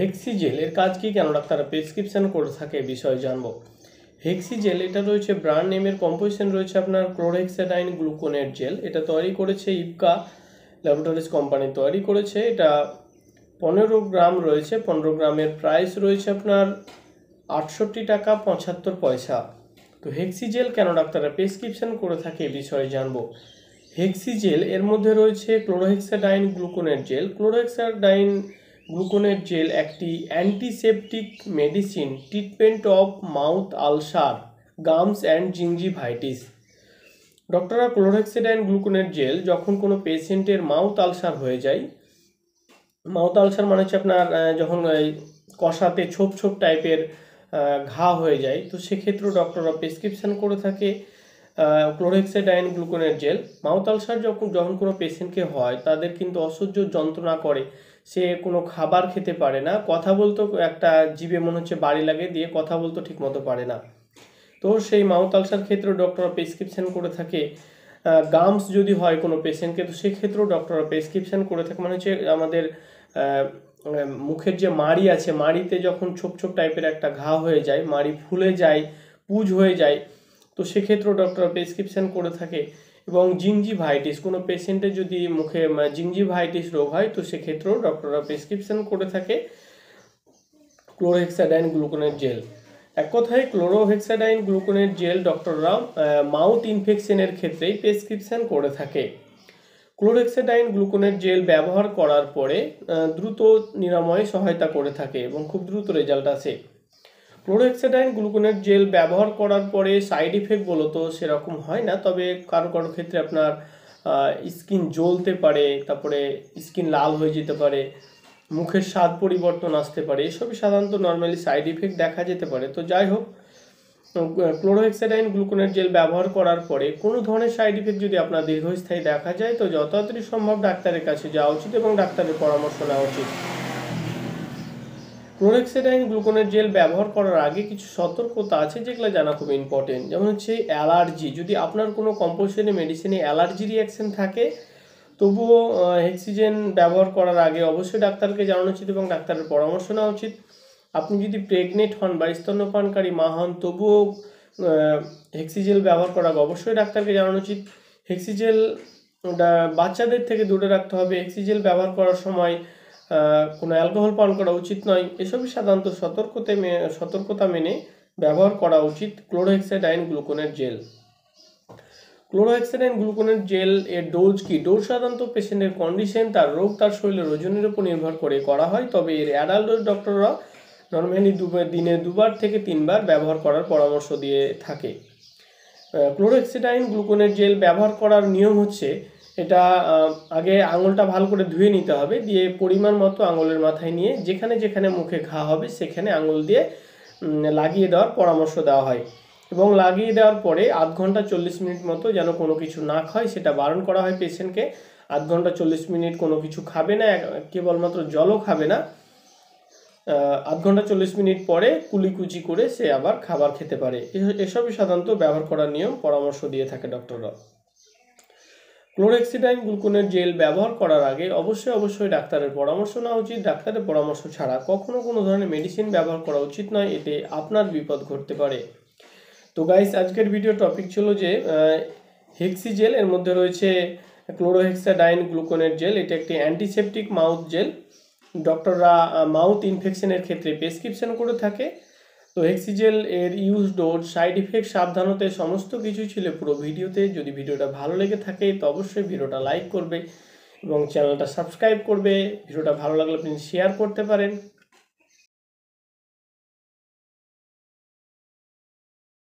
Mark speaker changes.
Speaker 1: হেক্সিজেল এর কাজ কি কেন ডাক্তাররা প্রেসক্রিপশন করে থাকে বিষয়ে জানবো হেক্সিজেল এটা রয়েছে ব্র্যান্ড নেমের কম্পোজিশন রয়েছে আপনার ক্লোরেক্সাডাইন গ্লুকোনেট জেল এটা তৈরি করেছে ইপকা ল্যাবরেটরিজ কোম্পানি তৈরি করেছে এটা পনেরো গ্রাম রয়েছে পনেরো গ্রামের প্রাইস রয়েছে আপনার আটষট্টি টাকা পঁচাত্তর পয়সা তো হেক্সিজেল কেন ডাক্তাররা প্রেসক্রিপশন করে থাকে এ বিষয়ে জানবো হেক্সিজেল এর মধ্যে রয়েছে ক্লোরোহেক্সাডাইন গ্লুকোনের জেল ক্লোরোহেক্সাডাইন গ্লুকোনের জেল একটি antiseptic medicine treatment of mouth ulcer gums and gingivitis ডক্টররা ক্লোরেক্সিড অ্যান্ড গ্লুকোনের জেল যখন কোনো পেশেন্টের মাউথ আলসার হয়ে যায় মাউথ আলসার মানে হচ্ছে আপনার যখন কষাতে ছোপ ছোপ টাইপের ঘা হয়ে যায় তো সেক্ষেত্রেও ডক্টররা প্রেসক্রিপশান করে থাকে অ্যান্ড গ্লুকোনের জেল মাউথ আলসার যখন যখন কোনো পেশেন্টকে হয় তাদের কিন্তু অসহ্য যন্ত্রণা করে সে কোনো খাবার খেতে পারে না কথা বলতো একটা জীবে মনে হচ্ছে বাড়ি লাগে দিয়ে কথা বলতো ঠিক মতো পারে না তো সেই মাউথ আলসার ক্ষেত্রে ডক্টররা প্রেসক্রিপশন করে থাকে গামস যদি হয় কোনো পেশেন্টকে তো সেক্ষেত্রেও ডক্টররা প্রেসক্রিপশন করে থাকে মানে হচ্ছে আমাদের মুখের যে মাড়ি আছে মাড়িতে যখন ছোপ ছোপ টাইপের একটা ঘা হয়ে যায় মাড়ি ফুলে যায় পুজ হয়ে যায় তো সেক্ষেত্রেও ডক্টররা প্রেসক্রিপশন করে থাকে এবং জিঞ্জিভাইটিস কোনো পেশেন্টের যদি মুখে জিঞ্জিভাইটিস মানে রোগ হয় তো সেক্ষেত্রেও ডক্টররা প্রেসক্রিপশন করে থাকে ক্লোরোহেক্সাডাইন গ্লুকোনের জেল এক কথায় ক্লোরোহেক্সাডাইন গ্লুকোনের জেল ডক্টররা মাউথ ইনফেকশনের ক্ষেত্রেই প্রেসক্রিপশন করে থাকে ক্লোরেক্সাডাইন গ্লুকোনের জেল ব্যবহার করার পরে দ্রুত নিরাময় সহায়তা করে থাকে এবং খুব দ্রুত রেজাল্ট আসে ক্লোরেক্সাডাইন গ্লুকোনেট জেল ব্যবহার করার পরে সাইড ইফেক্ট বলো তো সেরকম হয় না তবে কারো কারো ক্ষেত্রে আপনার স্কিন জ্বলতে পারে তারপরে স্কিন লাল হয়ে যেতে পারে মুখের স্বাদ পরিবর্তন আসতে পারে এসবই সাধারণত নর্মালি সাইড ইফেক্ট দেখা যেতে পারে তো যাই হোক ক্লোরোহেক্সাডাইন গ্লুকোনেট জেল ব্যবহার করার পরে কোনো ধরনের সাইড ইফেক্ট যদি আপনার দীর্ঘস্থায়ী দেখা যায় তো যত সম্ভব ডাক্তারের কাছে যাওয়া উচিত এবং ডাক্তারের পরামর্শ নেওয়া উচিত ক্লোরেক্সিডাইন গ্লুকোনের জেল ব্যবহার করার আগে কিছু সতর্কতা আছে যেগুলো জানা খুব ইম্পর্টেন্ট যেমন হচ্ছে অ্যালার্জি যদি আপনার কোনো কম্পালসারি মেডিসিনে অ্যালার্জি রিয়াকশন থাকে তবুও হেক্সিজেন ব্যবহার করার আগে অবশ্যই ডাক্তারকে জানানো উচিত এবং ডাক্তারের পরামর্শ নেওয়া উচিত আপনি যদি প্রেগনেন্ট হন বা স্তন্যপানকারী মা হন তবুও হেক্সিজেল ব্যবহার করা অবশ্যই ডাক্তারকে জানানো উচিত হেক্সিজেল বাচ্চাদের থেকে দূরে রাখতে হবে হেক্সিজেল ব্যবহার করার সময় কোনো অ্যালকোহল পান করা উচিত নয় এসবই সাধারণত সতর্কতে সতর্কতা মেনে ব্যবহার করা উচিত ক্লোরোহেক্সাডাইন গ্লুকোনের জেল ক্লোরোহেক্সাডাইন গ্লুকোনের জেল এর ডোজ কি ডোজ সাধারণত পেশেন্টের কন্ডিশন তার রোগ তার শরীরের ওজনের উপর নির্ভর করে করা হয় তবে এর অ্যাডাল্ট ডক্টররা নর্মালি দিনে দুবার থেকে তিনবার ব্যবহার করার পরামর্শ দিয়ে থাকে ক্লোরোক্সিডাইন গ্লুকোনের জেল ব্যবহার করার নিয়ম হচ্ছে সেটা আগে আঙুলটা ভালো করে ধুয়ে নিতে হবে দিয়ে পরিমাণ মতো আঙুলের মাথায় নিয়ে যেখানে যেখানে মুখে ঘা হবে সেখানে আঙুল দিয়ে লাগিয়ে দেওয়ার পরামর্শ দেওয়া হয় এবং লাগিয়ে দেওয়ার পরে আধ ঘন্টা চল্লিশ মিনিট মতো যেন কোনো কিছু না খায় সেটা বারণ করা হয় পেশেন্টকে আধ ঘন্টা চল্লিশ মিনিট কোনো কিছু খাবে না কেবলমাত্র জলও খাবে না আধ ঘন্টা চল্লিশ মিনিট পরে কুলিকুচি করে সে আবার খাবার খেতে পারে এসবই সাধারণত ব্যবহার করার নিয়ম পরামর্শ দিয়ে থাকে ডক্টররা ক্লোরেক্সিডাইন গ্লুকোনের জেল ব্যবহার করার আগে অবশ্যই অবশ্যই ডাক্তারের পরামর্শ নেওয়া উচিত ডাক্তারের পরামর্শ ছাড়া কখনো কোনো ধরনের মেডিসিন ব্যবহার করা উচিত নয় এতে আপনার বিপদ ঘটতে পারে তো গাইস আজকের ভিডিও টপিক ছিল যে হেক্সি জেল এর মধ্যে রয়েছে ক্লোরোহেক্সাডাইন গ্লুকোনের জেল এটা একটি অ্যান্টিসেপটিক মাউথ জেল ডক্টররা মাউথ ইনফেকশনের ক্ষেত্রে প্রেসক্রিপশন করে থাকে তো এক্সিজেল এর ইউজ ডোজ সাইড ইফেক্ট সাবধানতে সমস্ত কিছু ছিল পুরো ভিডিওতে যদি ভিডিওটা ভালো লেগে থাকে তো অবশ্যই ভিডিওটা লাইক করবে এবং চ্যানেলটা সাবস্ক্রাইব করবে ভিডিওটা ভালো লাগলে আপনি শেয়ার করতে পারেন